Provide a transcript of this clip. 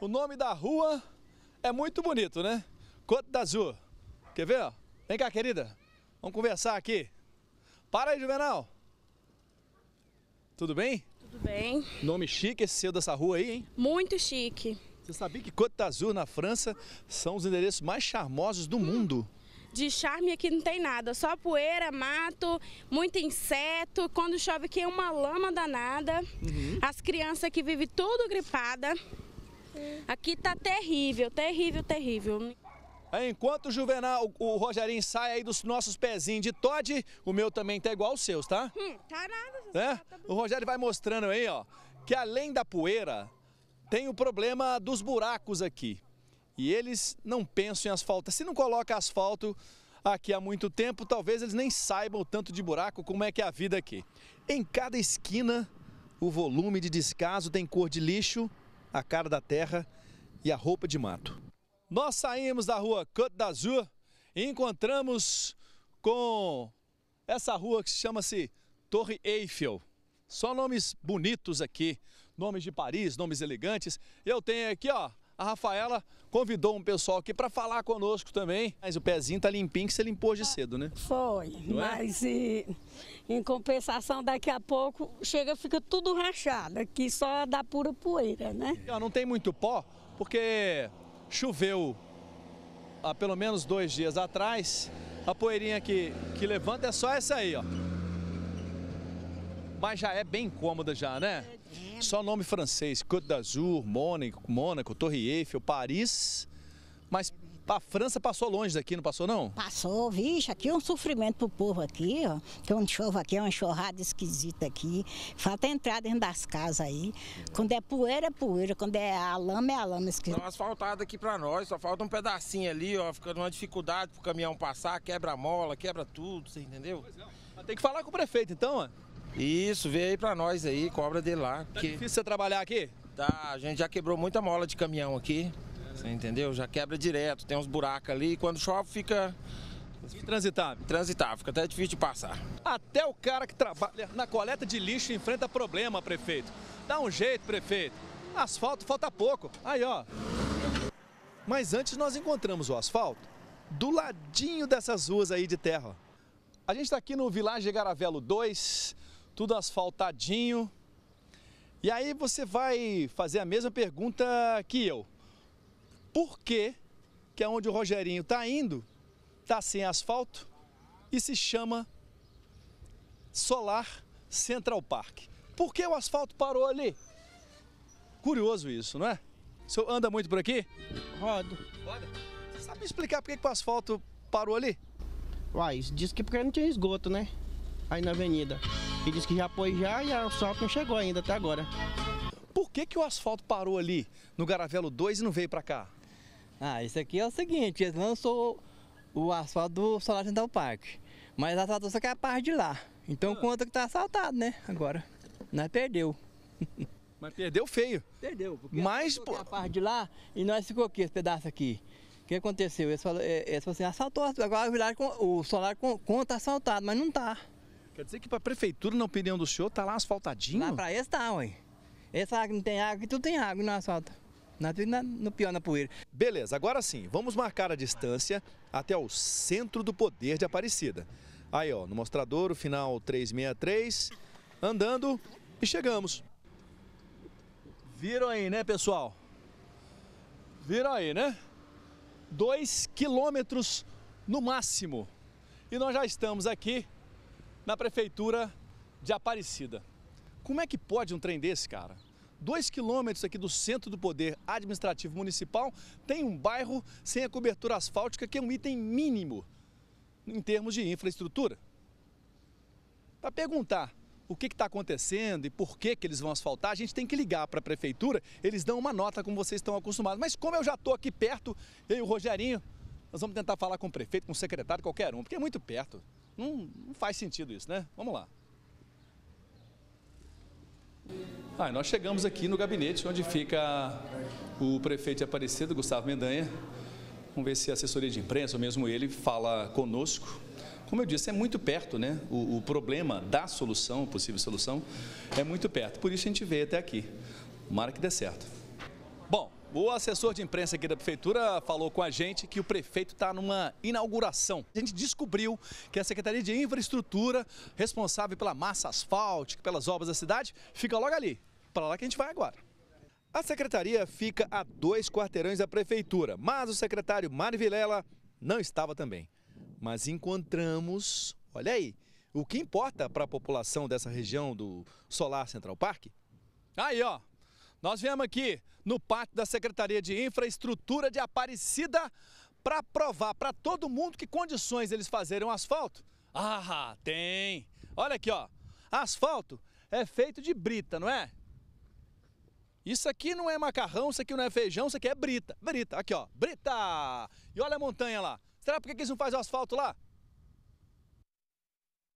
O nome da rua é muito bonito, né? Côte d'Azur. Quer ver? Vem cá, querida. Vamos conversar aqui. Para aí, Juvenal. Tudo bem? Tudo bem. Nome chique esse seu dessa rua aí, hein? Muito chique. Você sabia que Côte d'Azur, na França, são os endereços mais charmosos do hum. mundo? de charme aqui não tem nada, só poeira, mato, muito inseto. Quando chove aqui é uma lama danada. Uhum. As crianças aqui vivem tudo gripada. Aqui tá terrível, terrível, terrível. Enquanto o Juvenal, o Rogerinho sai aí dos nossos pezinhos de Todd, o meu também tá igual aos seus, tá? Hum, tá nada. É? o Rogério vai mostrando aí, ó, que além da poeira, tem o problema dos buracos aqui. E eles não pensam em asfalto. Se não coloca asfalto aqui há muito tempo, talvez eles nem saibam o tanto de buraco como é que é a vida aqui. Em cada esquina, o volume de descaso tem cor de lixo a cara da terra e a roupa de mato. Nós saímos da rua Côte d'Azur e encontramos com essa rua que chama-se Torre Eiffel. Só nomes bonitos aqui, nomes de Paris, nomes elegantes. Eu tenho aqui, ó, a Rafaela convidou um pessoal aqui para falar conosco também. Mas o pezinho tá limpinho que você limpou de cedo, né? Foi, Não é? mas é? e, em compensação daqui a pouco chega, fica tudo rachado, aqui só dá pura poeira, né? Não tem muito pó, porque choveu há pelo menos dois dias atrás. A poeirinha que, que levanta é só essa aí, ó. Mas já é bem cômoda já, né? Só nome francês, Côte d'Azur, Mônaco, Mônaco, Torre Eiffel, Paris, mas a França passou longe daqui, não passou não? Passou, vixe, aqui é um sofrimento pro povo aqui, ó. Que um chove aqui é uma enxurrada esquisita aqui. Falta entrar dentro das casas aí. Quando é poeira, é poeira. Quando é a lama, é a lama esquisita. Não, asfaltado aqui pra nós, só falta um pedacinho ali, ó. Ficando uma dificuldade pro caminhão passar, quebra a mola, quebra tudo, você entendeu? Tem que falar com o prefeito então, ó. Isso, vê aí pra nós aí, cobra dele lá. Tá que... difícil você trabalhar aqui? Tá, a gente já quebrou muita mola de caminhão aqui, você entendeu? Já quebra direto, tem uns buracos ali, e quando chove fica... Intransitável. transitável fica até difícil de passar. Até o cara que trabalha na coleta de lixo enfrenta problema, prefeito. Dá um jeito, prefeito. Asfalto falta pouco. Aí, ó. Mas antes nós encontramos o asfalto do ladinho dessas ruas aí de terra. A gente está aqui no Vilagem Garavelo 2, tudo asfaltadinho. E aí você vai fazer a mesma pergunta que eu. Por que que é onde o Rogerinho está indo, está sem asfalto e se chama Solar Central Park? Por que o asfalto parou ali? Curioso isso, não é? O senhor anda muito por aqui? Rodo. Roda? Você sabe me explicar por que, que o asfalto parou ali? Uai, diz que é porque não tinha esgoto, né? aí na avenida. E diz que já pôs já e o asfalto não chegou ainda até agora. Por que, que o asfalto parou ali no Garavelo 2 e não veio para cá? Ah, isso aqui é o seguinte, eles lançou o asfalto do Solar Central Park, mas asfaltou só que é a parte de lá. Então ah. conta que tá assaltado, né? Agora. Nós é, perdeu. Mas perdeu feio. Perdeu. Porque Mas, pô... a parte de lá e nós ficou aqui, esse pedaço aqui. O que aconteceu? Eles falaram, é, é, eles assim, assaltou, agora o, vilarejo, o solar conta assaltado, mas não está Quer dizer que para a prefeitura, na opinião do senhor, tá lá asfaltadinho? Lá para esse está, ué. Esse lá que não tem água, que tudo tem água não asfalta. na no pior na poeira. Beleza, agora sim, vamos marcar a distância até o centro do poder de Aparecida. Aí, ó, no mostrador, o final 363, andando e chegamos. Viram aí, né, pessoal? Viram aí, né? Dois quilômetros no máximo. E nós já estamos aqui na prefeitura de Aparecida. Como é que pode um trem desse, cara? Dois quilômetros aqui do centro do poder administrativo municipal tem um bairro sem a cobertura asfáltica, que é um item mínimo em termos de infraestrutura. Para perguntar o que está acontecendo e por que, que eles vão asfaltar, a gente tem que ligar para a prefeitura, eles dão uma nota como vocês estão acostumados. Mas como eu já estou aqui perto, eu e o Rogerinho, nós vamos tentar falar com o prefeito, com o secretário, qualquer um, porque é muito perto. Não, não faz sentido isso, né? Vamos lá. Ah, nós chegamos aqui no gabinete onde fica o prefeito de Gustavo Mendanha. Vamos ver se a assessoria de imprensa, ou mesmo ele, fala conosco. Como eu disse, é muito perto, né? O, o problema da solução, possível solução, é muito perto. Por isso a gente veio até aqui. Tomara que dê certo. Bom, o assessor de imprensa aqui da prefeitura falou com a gente que o prefeito está numa inauguração. A gente descobriu que a Secretaria de Infraestrutura, responsável pela massa asfáltica, pelas obras da cidade, fica logo ali. Para lá que a gente vai agora. A secretaria fica a dois quarteirões da prefeitura, mas o secretário Mário Vilela não estava também. Mas encontramos, olha aí, o que importa para a população dessa região do Solar Central Park? Aí, ó, nós viemos aqui no pátio da Secretaria de Infraestrutura de Aparecida para provar para todo mundo que condições eles fazerem asfalto. Ah, tem! Olha aqui, ó. Asfalto é feito de brita, não é? Isso aqui não é macarrão, isso aqui não é feijão, isso aqui é brita. Brita, aqui ó, brita! E olha a montanha lá. Será porque que eles não fazem o asfalto lá?